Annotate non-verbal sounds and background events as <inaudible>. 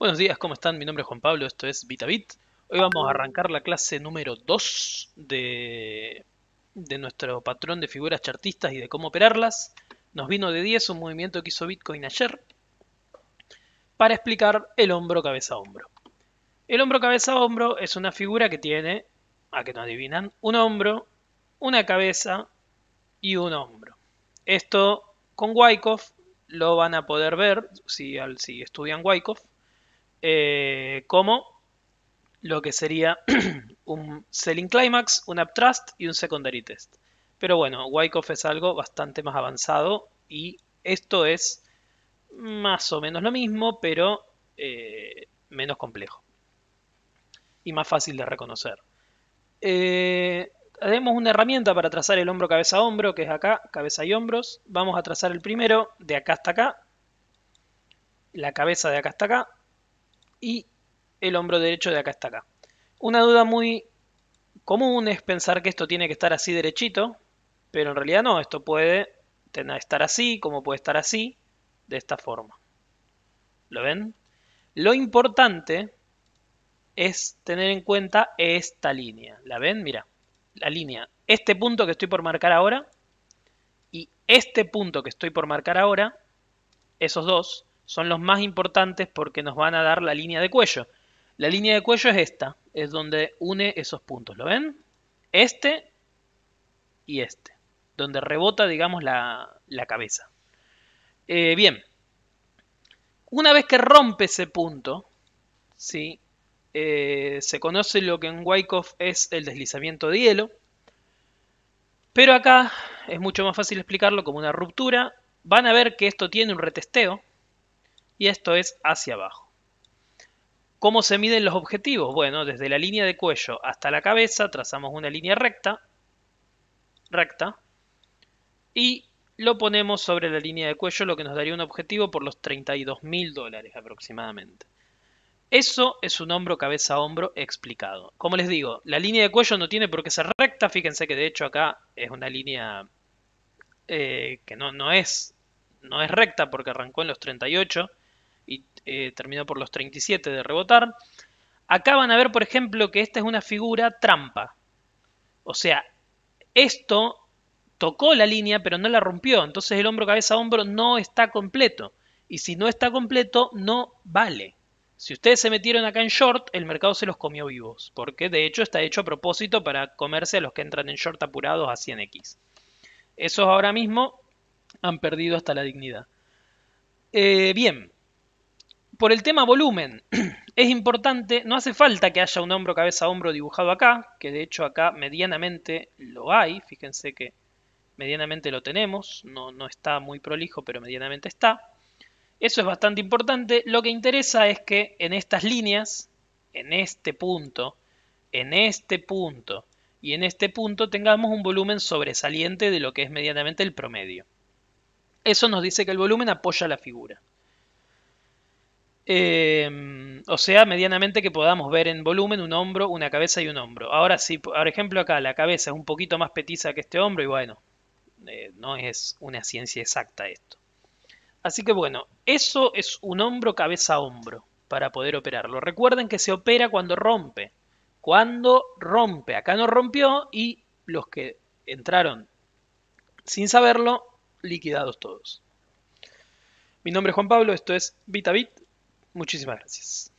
Buenos días, ¿cómo están? Mi nombre es Juan Pablo, esto es VitaBit. Hoy vamos a arrancar la clase número 2 de, nuestro patrón de figuras chartistas y de cómo operarlas. Nos vino de 10 un movimiento que hizo Bitcoin ayer para explicar el hombro cabeza-hombro. El hombro cabeza-hombro es una figura que tiene, a que no adivinan, un hombro, una cabeza y un hombro. Esto con Wyckoff lo van a poder ver si, si estudian Wyckoff eh, como lo que sería <clears throat> un Selling Climax, un Uptrust y un Secondary Test. Pero bueno, Wyckoff es algo bastante más avanzado y esto es más o menos lo mismo, pero eh, menos complejo y más fácil de reconocer. Eh, tenemos una herramienta para trazar el hombro cabeza a hombro, que es acá, cabeza y hombros. Vamos a trazar el primero de acá hasta acá, la cabeza de acá hasta acá, y el hombro derecho de acá hasta acá. Una duda muy común es pensar que esto tiene que estar así derechito, pero en realidad no, esto puede estar así, como puede estar así, de esta forma. ¿Lo ven? Lo importante es tener en cuenta esta línea. ¿La ven? Mira, la línea. Este punto que estoy por marcar ahora y este punto que estoy por marcar ahora, esos dos, son los más importantes porque nos van a dar la línea de cuello. La línea de cuello es esta, es donde une esos puntos, ¿lo ven? Este y este, donde rebota, digamos, la, la cabeza. Eh, bien, una vez que rompe ese punto, ¿sí? Eh, se conoce lo que en Wyckoff es el deslizamiento de hielo, pero acá es mucho más fácil explicarlo como una ruptura. Van a ver que esto tiene un retesteo, y esto es hacia abajo. ¿Cómo se miden los objetivos? Bueno, desde la línea de cuello hasta la cabeza trazamos una línea recta, recta, y lo ponemos sobre la línea de cuello, lo que nos daría un objetivo por los 32 mil dólares aproximadamente. Eso es un hombro cabeza hombro explicado. Como les digo, la línea de cuello no tiene por qué ser recta, fíjense que de hecho acá es una línea eh, que no, es, no es recta porque arrancó en los 38 y eh, terminó por los 37 de rebotar. Acá van a ver, por ejemplo, que esta es una figura trampa. O sea, esto tocó la línea pero no la rompió. Entonces el hombro cabeza a hombro no está completo. Y si no está completo, no vale. Si ustedes se metieron acá en short, el mercado se los comió vivos. Porque de hecho está hecho a propósito para comerse a los que entran en short apurados a 100x. Esos ahora mismo han perdido hasta la dignidad. Eh, bien, por el tema volumen, <clears throat> es importante, no hace falta que haya un hombro, cabeza, hombro dibujado acá, que de hecho acá medianamente lo hay, fíjense que medianamente lo tenemos, no, no está muy prolijo, pero medianamente está. Eso es bastante importante, lo que interesa es que en estas líneas, en este punto, en este punto y en este punto tengamos un volumen sobresaliente de lo que es medianamente el promedio. Eso nos dice que el volumen apoya la figura. Em, o sea, medianamente que podamos ver en volumen un hombro, una cabeza y un hombro. Ahora, sí, por ejemplo acá la cabeza es un poquito más petiza que este hombro, y bueno, eh, no es una ciencia exacta esto. Así que bueno, eso es un hombro cabeza hombro para poder operarlo. Recuerden que se opera cuando rompe. Cuando rompe, acá no rompió y los que entraron sin saberlo, liquidados todos. Mi nombre es Juan Pablo, esto es VitaVit Muchísimas gracias.